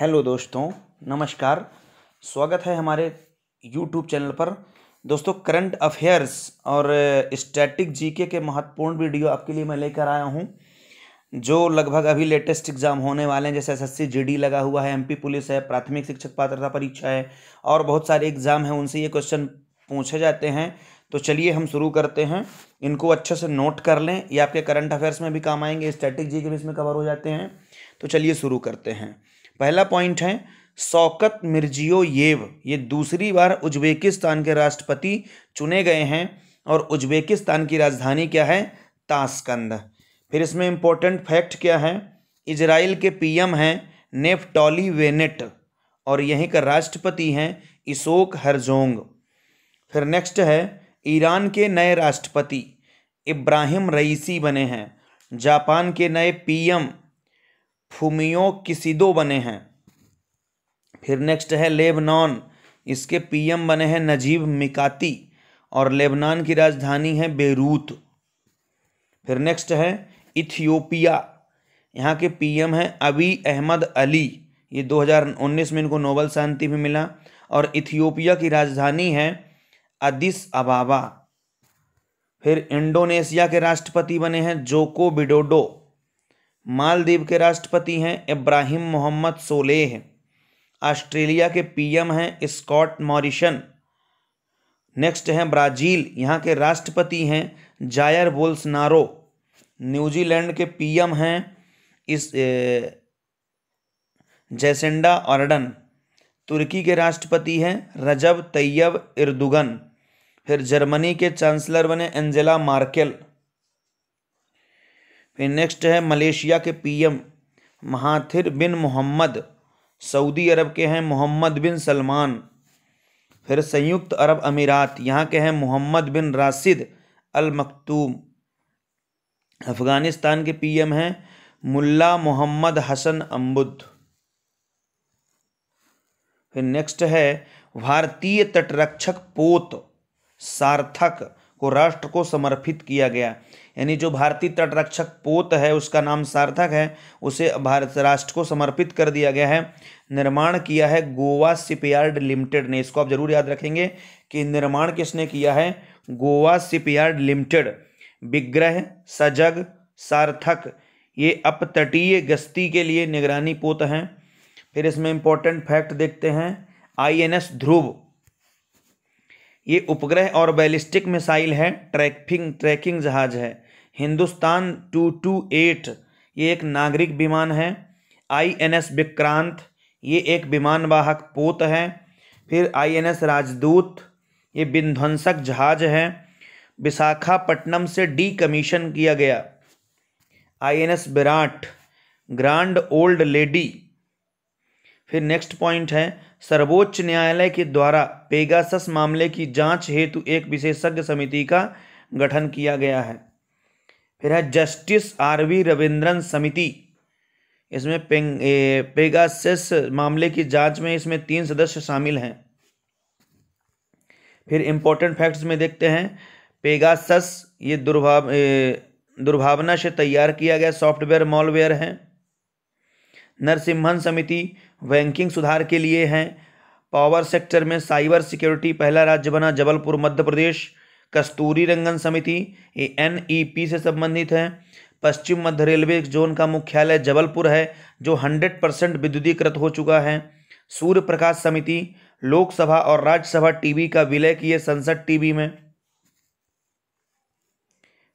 hello दोस्तों नमस्कार स्वागत है हमारे यूट्यूब चैनल पर दोस्तों करंट अफेयर्स और स्टैटिक जीके के महत्वपूर्ण वीडियो आपके लिए मैं लेकर आया हूं जो लगभग अभी लेटेस्ट एग्ज़ाम होने वाले हैं जैसे एसएससी जीडी लगा हुआ है एमपी पुलिस है प्राथमिक शिक्षक पात्रता परीक्षा है और बहुत सारे एग्ज़ाम हैं उनसे ये क्वेश्चन पूछे जाते हैं तो चलिए हम शुरू करते हैं इनको अच्छे से नोट कर लें ये आपके करंट अफेयर्स में भी काम आएंगे स्टैटिक जी के भी इसमें कवर हो जाते हैं तो चलिए शुरू करते हैं पहला पॉइंट है शौकत मिर्जियो येव ये दूसरी बार उज्बेकिस्तान के राष्ट्रपति चुने गए हैं और उज्बेकिस्तान की राजधानी क्या है ताशकंद फिर इसमें इम्पोर्टेंट फैक्ट क्या है इजराइल के पीएम हैं नेफ्टॉली वेनेट और यहीं का राष्ट्रपति हैं इसोक हरजोंग फिर नेक्स्ट है ईरान के नए राष्ट्रपति इब्राहिम रईसी बने हैं जापान के नए पीएम फुमियो किसिदो बने हैं फिर नेक्स्ट है लेबनान इसके पीएम बने हैं नजीब मिकाती और लेबनान की राजधानी है बेरूत फिर नेक्स्ट है इथियोपिया यहाँ के पीएम हैं अबी अहमद अली ये 2019 में इनको नोबल शांति भी मिला और इथियोपिया की राजधानी है अदिस अबाबा फिर इंडोनेशिया के राष्ट्रपति बने हैं जोको बिडोडो मालदीव के राष्ट्रपति हैं इब्राहिम मोहम्मद सोलेह ऑस्ट्रेलिया के पीएम हैं स्कॉट मॉरिशन नेक्स्ट हैं ब्राज़ील यहाँ के राष्ट्रपति हैं जायर बोल्सनारो न्यूजीलैंड के पीएम हैं इस जैसेंडा ऑर्डन तुर्की के राष्ट्रपति हैं रजब तैयब इर्दुगन फिर जर्मनी के चांसलर बने एंजेला मार्केल फिर नेक्स्ट है मलेशिया के PM Mahathir bin Mohamad Saudi Arabia के हैं मोहम्मद बिन सलमान फिर संयुक्त अरब अमीरात यहाँ के हैं मोहम्मद बिन राशिद अल मकतूम अफ़गानिस्तान के पीएम हैं मुल्ला मोहम्मद हसन अम्बुद फिर नेक्स्ट है भारतीय तटरक्षक पोत सार्थक को राष्ट्र को समर्पित किया गया यानी जो भारतीय तटरक्षक पोत है उसका नाम सार्थक है उसे भारत राष्ट्र को समर्पित कर दिया गया है निर्माण किया है गोवा शिपयार्ड लिमिटेड ने इसको आप जरूर याद रखेंगे कि निर्माण किसने किया है गोवा शिपयार्ड लिमिटेड विग्रह सजग सार्थक ये अपतटीय गश्ती के लिए निगरानी पोत हैं फिर इसमें इंपॉर्टेंट फैक्ट देखते हैं आई ध्रुव ये उपग्रह और बैलिस्टिक मिसाइल है ट्रैकिंग ट्रैकिंग जहाज है हिंदुस्तान टू टू एट ये एक नागरिक विमान है आई एन एस विक्रांत ये एक विमानवाहक पोत है फिर आई एन एस राजदूत ये विध्वंसक जहाज है विशाखापट्टनम से डी कमीशन किया गया I N S Viraat grand old lady फिर नेक्स्ट पॉइंट है सर्वोच्च न्यायालय के द्वारा पेगासस मामले की जांच हेतु एक विशेषज्ञ समिति का गठन किया गया है फिर है जस्टिस आर वी रविंद्रन समिति इसमें पेंग पेगासेस मामले की जांच में इसमें तीन सदस्य शामिल हैं फिर इम्पोर्टेंट फैक्ट्स में देखते हैं पेगासस ये दुर्भाव दुर्भावना से तैयार किया गया सॉफ्टवेयर मॉलवेयर है नरसिम्हन समिति बैंकिंग सुधार के लिए हैं पावर सेक्टर में साइबर सिक्योरिटी पहला राज्य बना जबलपुर मध्य प्रदेश कस्तूरी रंगन समिति ये एन ई पी से संबंधित है पश्चिम मध्य रेलवे जोन का मुख्यालय जबलपुर है जो हंड्रेड परसेंट विद्युतीकृत हो चुका है सूर्य प्रकाश समिति लोकसभा और राज्यसभा टीवी का विलय किए संसद टीवी में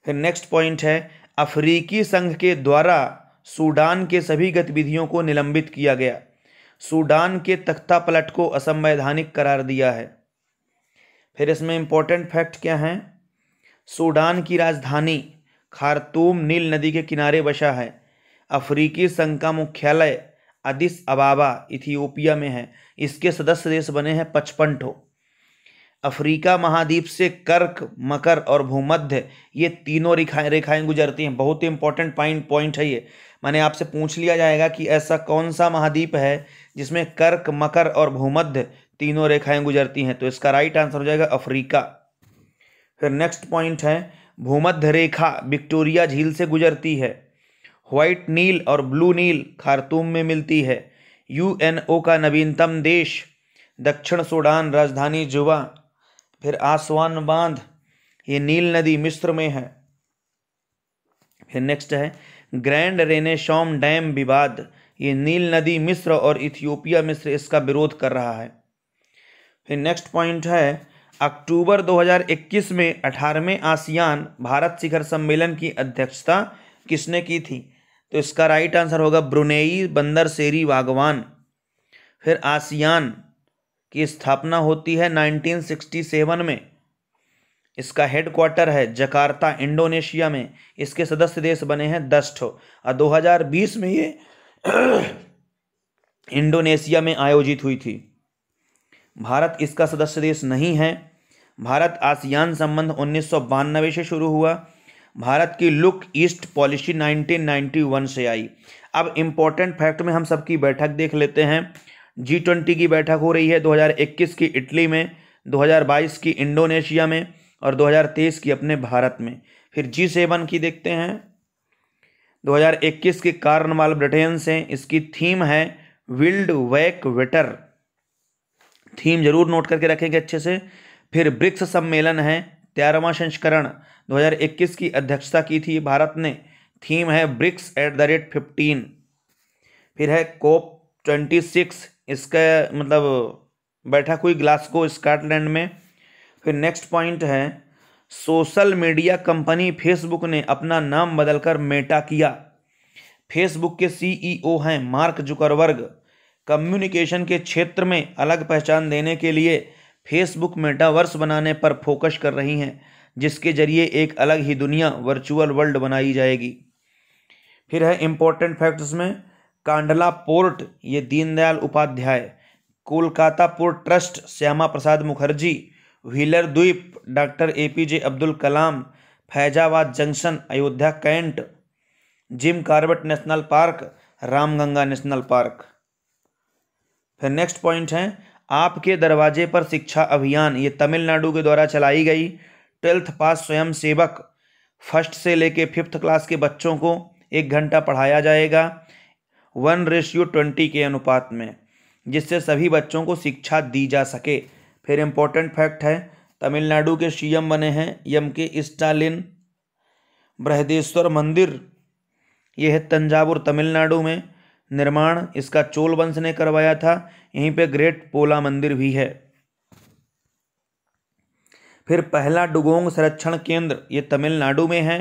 फिर नेक्स्ट पॉइंट है अफ्रीकी संघ के द्वारा सूडान के सभी गतिविधियों को निलंबित किया गया सूडान के तख्ता पलट को असंवैधानिक करार दिया है फिर इसमें इम्पोर्टेंट फैक्ट क्या हैं सूडान की राजधानी खारतूम नील नदी के किनारे बसा है अफ्रीकी संघ का मुख्यालय अदिस अबाबा इथियोपिया में है इसके सदस्य देश बने हैं पचपन ठो अफ्रीका महाद्वीप से कर्क मकर और भूमध्य ये तीनों रेखाएं रेखाएं गुजरती हैं बहुत ही इंपॉर्टेंट पॉइंट पॉइंट है ये माने आपसे पूछ लिया जाएगा कि ऐसा कौन सा महाद्वीप है जिसमें कर्क मकर और भूमध्य तीनों रेखाएं गुजरती हैं तो इसका राइट आंसर हो जाएगा अफ्रीका फिर नेक्स्ट पॉइंट है भूमध्य रेखा विक्टोरिया झील से गुजरती है व्हाइट नील और ब्लू नील खारतूम में मिलती है यूएनओ का नवीनतम देश दक्षिण सूडान राजधानी जुबा फिर आसवान बांध ये नील नदी मिस्र में है फिर नेक्स्ट है ग्रैंड रेनेशॉम डैम विवाद ये नील नदी मिस्र और इथियोपिया मिस्र इसका विरोध कर रहा है फिर नेक्स्ट पॉइंट है अक्टूबर 2021 में अठारहवें आसियान भारत शिखर सम्मेलन की अध्यक्षता किसने की थी तो इसका राइट आंसर होगा ब्रुनेई बंदर शेरी वागवान फिर आसियान की स्थापना होती है 1967 में इसका हेडक्वार्टर है जकार्ता इंडोनेशिया में इसके सदस्य देश बने हैं दस ठो और 2020 में ये इंडोनेशिया में आयोजित हुई थी भारत इसका सदस्य देश नहीं है भारत आसियान संबंध उन्नीस से शुरू हुआ भारत की लुक ईस्ट पॉलिसी 1991 से आई अब इम्पोर्टेंट फैक्ट में हम सबकी बैठक देख लेते हैं जी ट्वेंटी की बैठक हो रही है 2021 की इटली में 2022 की इंडोनेशिया में और 2023 की अपने भारत में फिर जी सेवन की देखते हैं 2021 के वाल ब्रिटेन से इसकी थीम है विल्ड वैक वेटर थीम जरूर नोट करके रखेंगे अच्छे से फिर ब्रिक्स सम्मेलन है तेरहवा संस्करण 2021 की अध्यक्षता की थी भारत ने थीम है BRICS at the rate fifteen फिर है कोप ट्वेंटी सिक्स इसका मतलब बैठक हुई ग्लास्को स्कॉटलैंड में फिर नेक्स्ट पॉइंट है सोशल मीडिया कंपनी फेसबुक ने अपना नाम बदलकर मेटा किया फेसबुक के सीईओ e हैं मार्क जुकरवर्ग कम्युनिकेशन के क्षेत्र में अलग पहचान देने के लिए फेसबुक मेटावर्स बनाने पर फोकस कर रही हैं जिसके जरिए एक अलग ही दुनिया वर्चुअल वर्ल्ड बनाई जाएगी फिर है इम्पोर्टेंट फैक्ट्स में कांडला पोर्ट ये Deendayal Upadhyay Kolkata port trust Shyama Prasad Mukherjee Wheeler द्वीप doctor A P J Abdul Kalam Faizabad junction Ayodhya cantt Jim Corbett national park Ramganga national park फिर नेक्स्ट पॉइंट है आपके दरवाजे पर शिक्षा अभियान ये तमिलनाडु के द्वारा चलाई गई ट्वेल्थ पास स्वयं सेवक फर्स्ट से लेके फिफ्थ क्लास के बच्चों को एक घंटा पढ़ाया जाएगा वन रेशियो ट्वेंटी के अनुपात में जिससे सभी बच्चों को शिक्षा दी जा सके फिर इम्पोर्टेंट फैक्ट है तमिलनाडु के सीएम बने हैं यम के स्टालिन बृहदेश्वर मंदिर यह है तंजावुर तमिलनाडु में निर्माण इसका चोल वंश ने करवाया था यहीं पे ग्रेट पोला मंदिर भी है फिर पहला डुगोंग संरक्षण केंद्र ये तमिलनाडु में है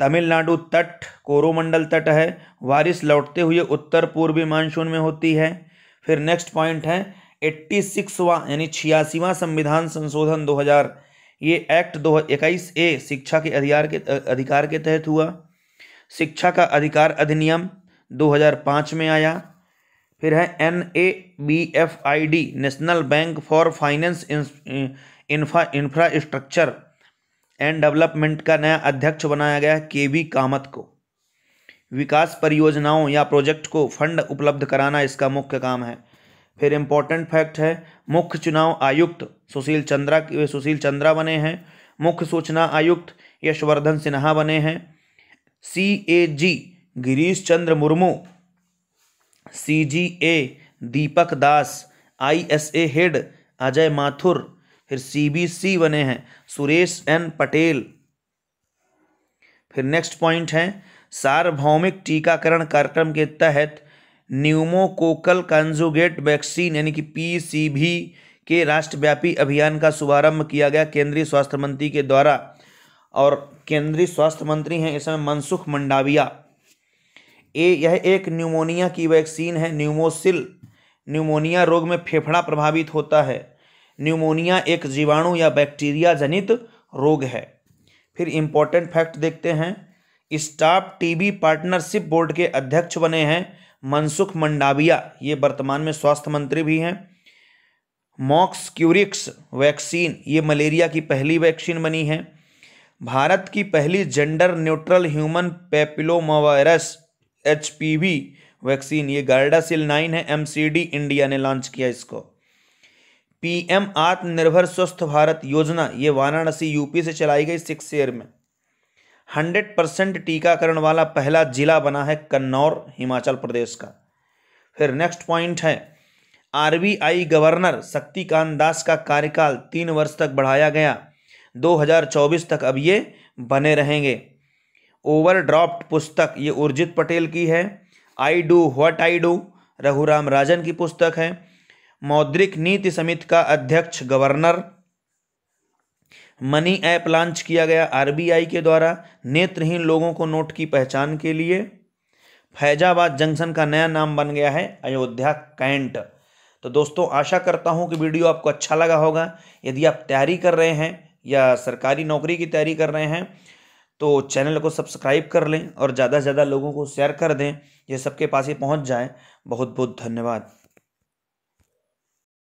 तमिलनाडु तट कोरोमंडल तट है बारिश लौटते हुए उत्तर पूर्वी मानसून में होती है फिर नेक्स्ट पॉइंट है एट्टी सिक्सवा यानी छियासीवा संविधान संशोधन 2000 ये एक्ट दो इक्कीस ए शिक्षा के अधिकार के अधिकार के तहत हुआ शिक्षा का अधिकार अधिनियम 2005 में आया फिर है N A B F I D national bank for finance infra infrastructure and development का नया अध्यक्ष बनाया गया के वी कामत को विकास परियोजनाओं या प्रोजेक्ट को फंड उपलब्ध कराना इसका मुख्य काम है फिर इम्पोर्टेंट फैक्ट है मुख्य चुनाव आयुक्त सुशील चंद्रा सुशील चंद्रा बने हैं मुख्य सूचना आयुक्त यशवर्धन सिन्हा बने हैं C A G Girish Chandra Murmu C G A Deepak Das I S A head Ajay Mathur फिर सी बी सी बने हैं सुरेश एन पटेल फिर नेक्स्ट पॉइंट है सार्वभौमिक टीकाकरण कार्यक्रम के तहत न्यूमोकोकल कंजुगेट वैक्सीन यानी कि पीसीवी के राष्ट्रव्यापी अभियान का शुभारंभ किया गया केंद्रीय स्वास्थ्य मंत्री के द्वारा और केंद्रीय स्वास्थ्य मंत्री हैं इसमें मनसुख मंडाविया ए यह एक न्यूमोनिया की वैक्सीन है न्यूमोसिल न्यूमोनिया रोग में फेफड़ा प्रभावित होता है न्यूमोनिया एक जीवाणु या बैक्टीरिया जनित रोग है फिर इम्पोर्टेंट फैक्ट देखते हैं स्टाफ टीबी पार्टनरशिप बोर्ड के अध्यक्ष बने हैं मनसुख मंडाविया ये वर्तमान में स्वास्थ्य मंत्री भी हैं मॉक्स क्यूरिक्स वैक्सीन ये मलेरिया की पहली वैक्सीन बनी है भारत की पहली gender neutral human papillomavirus H vaccine ये गार्डासिल नाइन है एम इंडिया ने लॉन्च किया इसको पीएम आत्मनिर्भर स्वस्थ भारत योजना ये वाराणसी यूपी से चलाई गई सिक्स ईयर में हंड्रेड परसेंट टीकाकरण वाला पहला जिला बना है कन्नौर हिमाचल प्रदेश का फिर नेक्स्ट पॉइंट है आरबीआई गवर्नर शक्तिकांत दास का कार्यकाल तीन वर्ष तक बढ़ाया गया 2024 तक अब ये बने रहेंगे ड्राफ्ट पुस्तक ये उर्जित पटेल की है I do what I do Raghuram Rajan की पुस्तक है मौद्रिक नीति समिति का अध्यक्ष गवर्नर मनी ऐप लॉन्च किया गया आरबीआई के द्वारा नेत्रहीन लोगों को नोट की पहचान के लिए फैजाबाद जंक्शन का नया नाम बन गया है अयोध्या कैंट तो दोस्तों आशा करता हूँ कि वीडियो आपको अच्छा लगा होगा यदि आप तैयारी कर रहे हैं या सरकारी नौकरी की तैयारी कर रहे हैं तो चैनल को सब्सक्राइब कर लें और ज़्यादा से ज़्यादा लोगों को शेयर कर दें ये सबके पास ही पहुँच जाए बहुत बहुत धन्यवाद